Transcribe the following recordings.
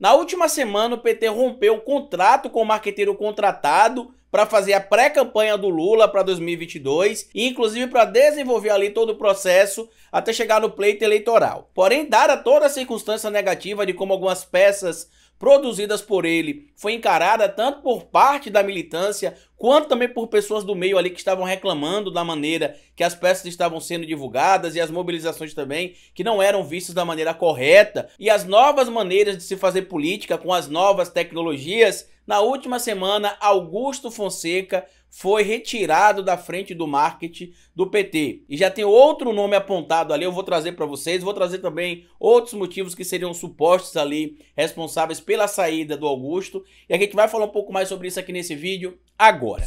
Na última semana, o PT rompeu o contrato com o marqueteiro contratado para fazer a pré-campanha do Lula para 2022 e inclusive para desenvolver ali todo o processo até chegar no pleito eleitoral. Porém, dada toda a circunstância negativa de como algumas peças produzidas por ele foi encarada tanto por parte da militância quanto também por pessoas do meio ali que estavam reclamando da maneira que as peças estavam sendo divulgadas e as mobilizações também que não eram vistas da maneira correta e as novas maneiras de se fazer política com as novas tecnologias. Na última semana, Augusto Fonseca foi retirado da frente do marketing do PT. E já tem outro nome apontado ali, eu vou trazer para vocês, vou trazer também outros motivos que seriam supostos ali responsáveis pela saída do Augusto. E a gente vai falar um pouco mais sobre isso aqui nesse vídeo agora.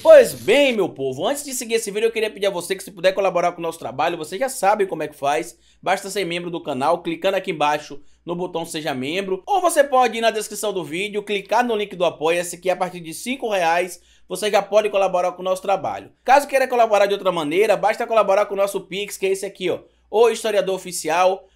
Pois bem, meu povo, antes de seguir esse vídeo eu queria pedir a você que se puder colaborar com o nosso trabalho, você já sabe como é que faz, basta ser membro do canal, clicando aqui embaixo no botão seja membro, ou você pode ir na descrição do vídeo, clicar no link do Apoia-se, que a partir de 5 reais você já pode colaborar com o nosso trabalho. Caso queira colaborar de outra maneira, basta colaborar com o nosso Pix, que é esse aqui, ó, ou historiador oficial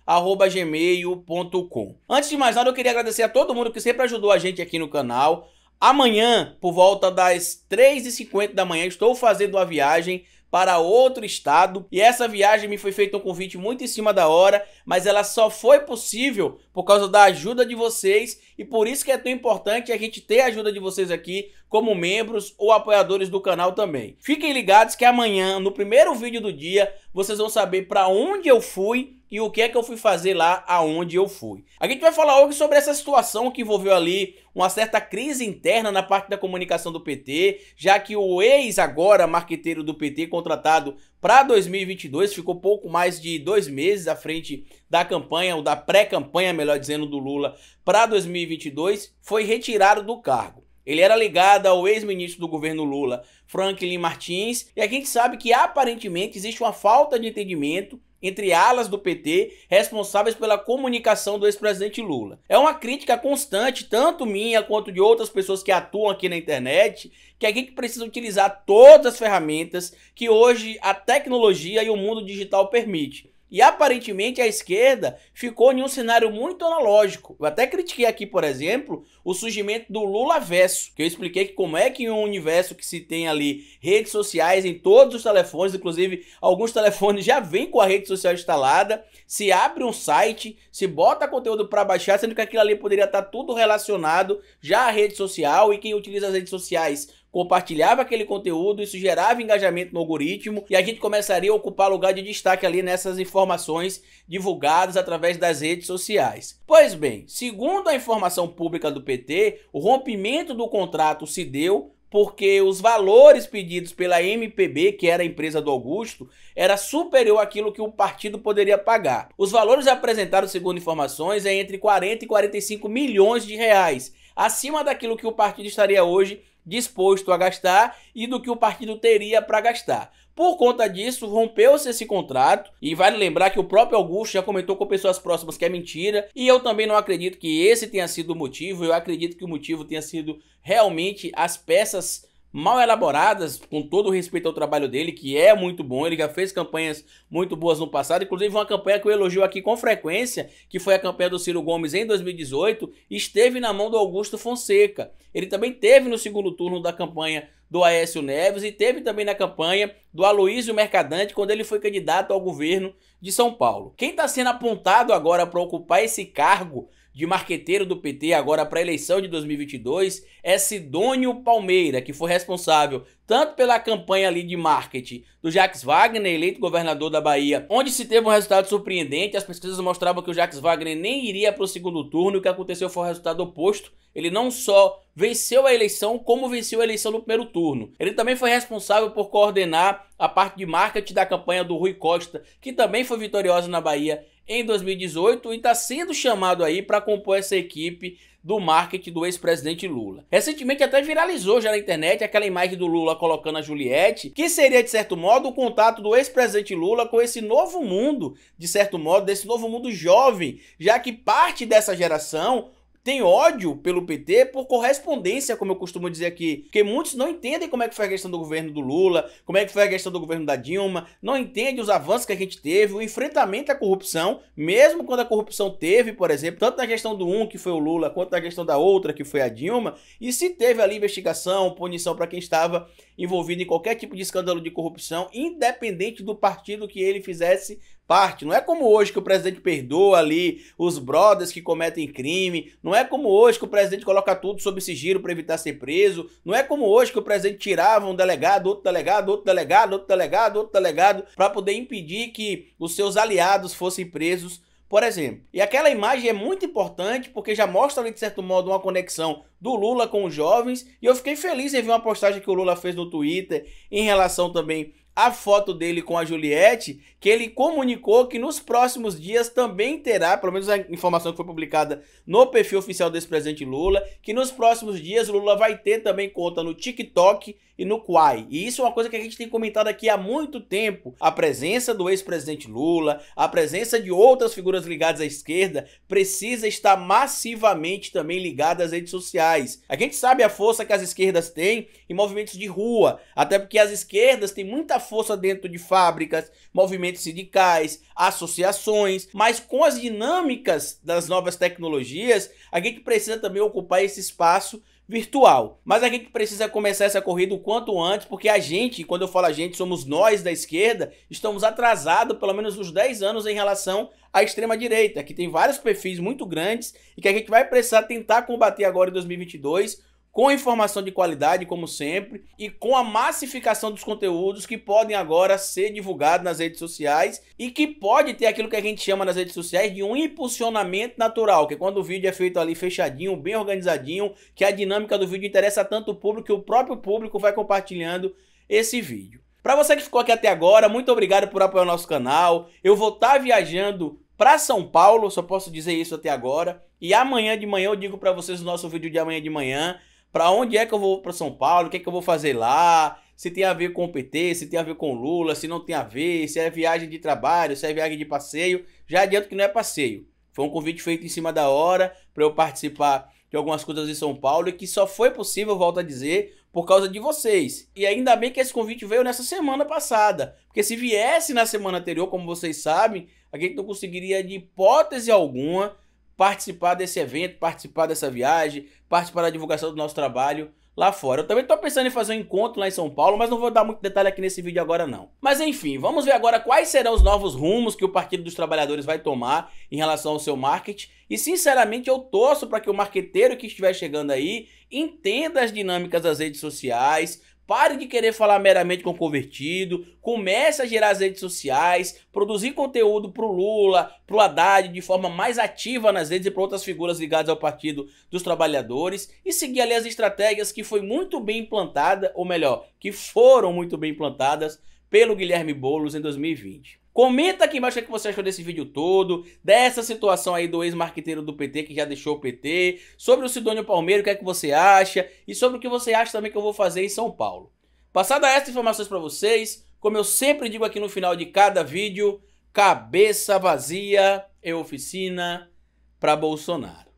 gmail.com. Antes de mais nada, eu queria agradecer a todo mundo que sempre ajudou a gente aqui no canal. Amanhã, por volta das 3h50 da manhã, estou fazendo uma viagem para outro estado. E essa viagem me foi feito um convite muito em cima da hora, mas ela só foi possível por causa da ajuda de vocês e por isso que é tão importante a gente ter a ajuda de vocês aqui como membros ou apoiadores do canal também. Fiquem ligados que amanhã, no primeiro vídeo do dia, vocês vão saber para onde eu fui e o que é que eu fui fazer lá aonde eu fui. A gente vai falar hoje sobre essa situação que envolveu ali uma certa crise interna na parte da comunicação do PT, já que o ex agora marqueteiro do PT contratado para 2022, ficou pouco mais de dois meses à frente da campanha, ou da pré-campanha, melhor dizendo, do Lula para 2022, foi retirado do cargo. Ele era ligado ao ex-ministro do governo Lula, Franklin Martins, e a gente sabe que aparentemente existe uma falta de entendimento entre alas do PT responsáveis pela comunicação do ex-presidente Lula. É uma crítica constante, tanto minha quanto de outras pessoas que atuam aqui na internet, que a gente precisa utilizar todas as ferramentas que hoje a tecnologia e o mundo digital permite. E aparentemente a esquerda ficou em um cenário muito analógico. Eu até critiquei aqui, por exemplo, o surgimento do Lula verso, que eu expliquei que como é que em um universo que se tem ali redes sociais em todos os telefones, inclusive alguns telefones já vêm com a rede social instalada, se abre um site, se bota conteúdo para baixar, sendo que aquilo ali poderia estar tá tudo relacionado já à rede social e quem utiliza as redes sociais compartilhava aquele conteúdo, isso gerava engajamento no algoritmo e a gente começaria a ocupar lugar de destaque ali nessas informações divulgadas através das redes sociais. Pois bem, segundo a informação pública do PT, o rompimento do contrato se deu porque os valores pedidos pela MPB, que era a empresa do Augusto, era superior àquilo que o partido poderia pagar. Os valores apresentados, segundo informações, é entre 40 e 45 milhões de reais, acima daquilo que o partido estaria hoje disposto a gastar e do que o partido teria para gastar. Por conta disso, rompeu-se esse contrato, e vale lembrar que o próprio Augusto já comentou com pessoas próximas que é mentira, e eu também não acredito que esse tenha sido o motivo, eu acredito que o motivo tenha sido realmente as peças mal elaboradas, com todo o respeito ao trabalho dele, que é muito bom, ele já fez campanhas muito boas no passado, inclusive uma campanha que eu elogio aqui com frequência, que foi a campanha do Ciro Gomes em 2018, esteve na mão do Augusto Fonseca. Ele também teve no segundo turno da campanha do Aécio Neves e teve também na campanha do Aloísio Mercadante quando ele foi candidato ao governo de São Paulo. Quem está sendo apontado agora para ocupar esse cargo de marqueteiro do PT agora para a eleição de 2022 é Sidônio Palmeira, que foi responsável tanto pela campanha ali de marketing do Jax Wagner, eleito governador da Bahia, onde se teve um resultado surpreendente, as pesquisas mostravam que o Jax Wagner nem iria para o segundo turno, o que aconteceu foi o resultado oposto. Ele não só venceu a eleição, como venceu a eleição no primeiro turno. Ele também foi responsável por coordenar a parte de marketing da campanha do Rui Costa, que também foi vitoriosa na Bahia em 2018 e está sendo chamado aí para compor essa equipe do marketing do ex-presidente Lula. Recentemente até viralizou já na internet aquela imagem do Lula colocando a Juliette, que seria de certo modo o contato do ex-presidente Lula com esse novo mundo, de certo modo, desse novo mundo jovem, já que parte dessa geração tem ódio pelo PT por correspondência, como eu costumo dizer aqui. Porque muitos não entendem como é que foi a questão do governo do Lula, como é que foi a questão do governo da Dilma, não entendem os avanços que a gente teve, o enfrentamento à corrupção, mesmo quando a corrupção teve, por exemplo, tanto na questão do um, que foi o Lula, quanto na questão da outra, que foi a Dilma, e se teve ali investigação, punição para quem estava envolvido em qualquer tipo de escândalo de corrupção, independente do partido que ele fizesse parte. Não é como hoje que o presidente perdoa ali os brothers que cometem crime. Não é como hoje que o presidente coloca tudo sob sigilo para evitar ser preso. Não é como hoje que o presidente tirava um delegado, outro delegado, outro delegado, outro delegado, outro delegado, para poder impedir que os seus aliados fossem presos por exemplo. E aquela imagem é muito importante porque já mostra ali, de certo modo, uma conexão do Lula com os jovens. E eu fiquei feliz em ver uma postagem que o Lula fez no Twitter em relação também a foto dele com a Juliette, que ele comunicou que nos próximos dias também terá, pelo menos a informação que foi publicada no perfil oficial desse presidente Lula, que nos próximos dias Lula vai ter também conta no TikTok e no Quai. E isso é uma coisa que a gente tem comentado aqui há muito tempo. A presença do ex-presidente Lula, a presença de outras figuras ligadas à esquerda, precisa estar massivamente também ligada às redes sociais. A gente sabe a força que as esquerdas têm em movimentos de rua, até porque as esquerdas têm muita força dentro de fábricas, movimentos sindicais, associações, mas com as dinâmicas das novas tecnologias, a gente precisa também ocupar esse espaço virtual. Mas a gente precisa começar essa corrida o quanto antes, porque a gente, quando eu falo a gente, somos nós da esquerda, estamos atrasados pelo menos uns 10 anos em relação à extrema-direita, que tem vários perfis muito grandes e que a gente vai precisar tentar combater agora em 2022 com informação de qualidade, como sempre, e com a massificação dos conteúdos que podem agora ser divulgados nas redes sociais e que pode ter aquilo que a gente chama nas redes sociais de um impulsionamento natural, que é quando o vídeo é feito ali fechadinho, bem organizadinho, que a dinâmica do vídeo interessa tanto o público que o próprio público vai compartilhando esse vídeo. Para você que ficou aqui até agora, muito obrigado por apoiar o nosso canal. Eu vou estar tá viajando para São Paulo, só posso dizer isso até agora. E amanhã de manhã eu digo para vocês o nosso vídeo de amanhã de manhã para onde é que eu vou para São Paulo, o que é que eu vou fazer lá, se tem a ver com o PT, se tem a ver com Lula, se não tem a ver, se é viagem de trabalho, se é viagem de passeio. Já adianto que não é passeio. Foi um convite feito em cima da hora para eu participar de algumas coisas em São Paulo e que só foi possível, volto a dizer, por causa de vocês. E ainda bem que esse convite veio nessa semana passada, porque se viesse na semana anterior, como vocês sabem, a gente não conseguiria de hipótese alguma participar desse evento, participar dessa viagem, participar da divulgação do nosso trabalho lá fora. Eu também estou pensando em fazer um encontro lá em São Paulo, mas não vou dar muito detalhe aqui nesse vídeo agora não. Mas enfim, vamos ver agora quais serão os novos rumos que o Partido dos Trabalhadores vai tomar em relação ao seu marketing. E sinceramente eu torço para que o marqueteiro que estiver chegando aí entenda as dinâmicas das redes sociais, Pare de querer falar meramente com convertido, comece a gerar as redes sociais, produzir conteúdo pro Lula, pro Haddad de forma mais ativa nas redes e para outras figuras ligadas ao Partido dos Trabalhadores e seguir ali as estratégias que foi muito bem implantada, ou melhor, que foram muito bem implantadas pelo Guilherme Boulos em 2020. Comenta aqui embaixo o é que você achou desse vídeo todo, dessa situação aí do ex-marqueteiro do PT que já deixou o PT, sobre o Sidônio Palmeiro, o que é que você acha e sobre o que você acha também que eu vou fazer em São Paulo. Passada essas informações para vocês, como eu sempre digo aqui no final de cada vídeo, cabeça vazia é oficina para Bolsonaro.